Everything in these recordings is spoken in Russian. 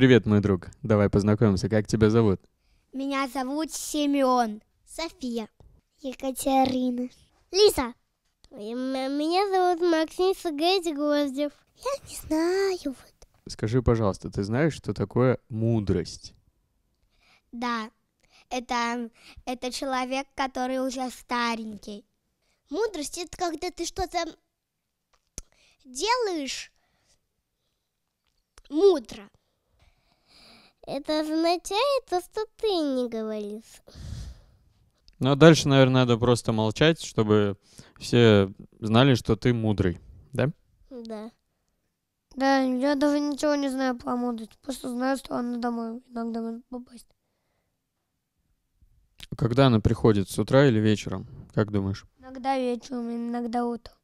Привет, мой друг. Давай познакомимся. Как тебя зовут? Меня зовут Семен. София. Екатерина. Лиза. Меня зовут Максим Сагеевич Гвоздев. Я не знаю. вот. Скажи, пожалуйста, ты знаешь, что такое мудрость? Да, это, это человек, который уже старенький. Мудрость — это когда ты что-то делаешь мудро. Это означает что ты не говоришь. Ну, а дальше, наверное, надо просто молчать, чтобы все знали, что ты мудрый, да? Да. Да, я даже ничего не знаю про мудрость. Просто знаю, что она домой иногда может попасть. Когда она приходит, с утра или вечером? Как думаешь? Иногда вечером, иногда утром.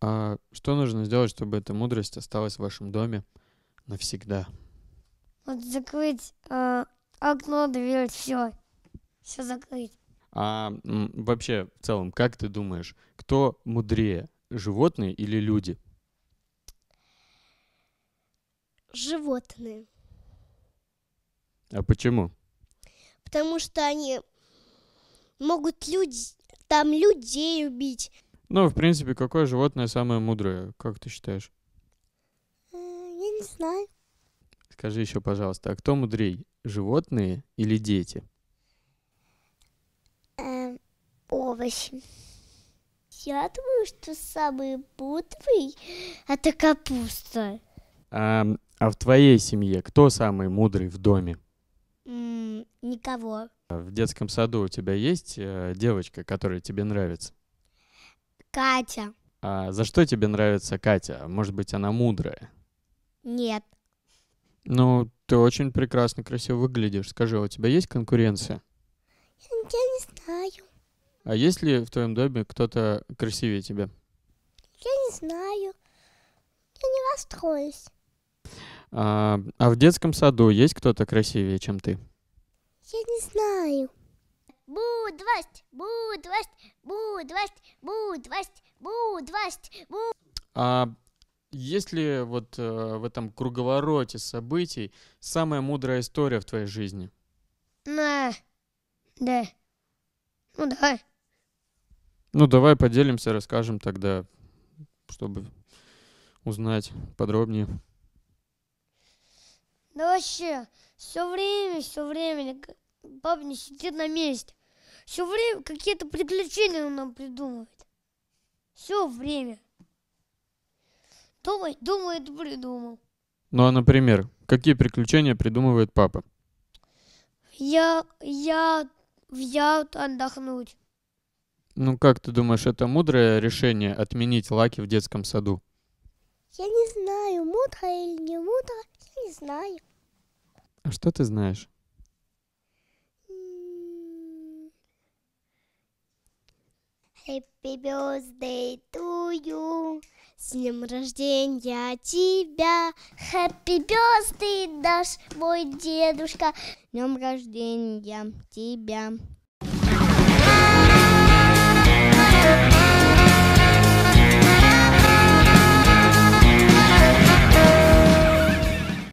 А что нужно сделать, чтобы эта мудрость осталась в вашем доме навсегда? Вот закрыть э, окно, дверь, все. Все закрыть. А м, вообще, в целом, как ты думаешь, кто мудрее, животные или люди? Животные. А почему? Потому что они могут люди, там людей убить. Ну, в принципе, какое животное самое мудрое, как ты считаешь? Э, я не знаю. Скажи еще, пожалуйста, а кто мудрее, животные или дети? Эм, овощи. Я думаю, что самый мудрый — это капуста. А, а в твоей семье кто самый мудрый в доме? М-м, никого. А в детском саду у тебя есть э, девочка, которая тебе нравится? Катя. А за что тебе нравится Катя? Может быть, она мудрая? Нет. Ну, ты очень прекрасно, красиво выглядишь. Скажи, а у тебя есть конкуренция? Я не знаю. А есть ли в твоем доме кто-то красивее тебя? Я не знаю. Я не расстроюсь. А, а в детском саду есть кто-то красивее, чем ты? Я не знаю. Будвасть, будвасть, будвасть, будвасть, будвасть, будвасть. А есть ли вот э, в этом круговороте событий самая мудрая история в твоей жизни? Да. Да. Ну давай. Ну давай поделимся, расскажем тогда, чтобы узнать подробнее. Да вообще, все время, все время баба не сидит на месте. Все время какие-то приключения нам придумывает. Все время. Думает, думает, придумал. Ну а, например, какие приключения придумывает папа? Я, я, я отдохнуть. Ну как ты думаешь, это мудрое решение отменить лаки в детском саду? Я не знаю, мудро или не мудро, я не знаю. А что ты знаешь? Happy birthday to целую. С днем рождения тебя, Happy birthday, наш мой дедушка. С днем рождения тебя.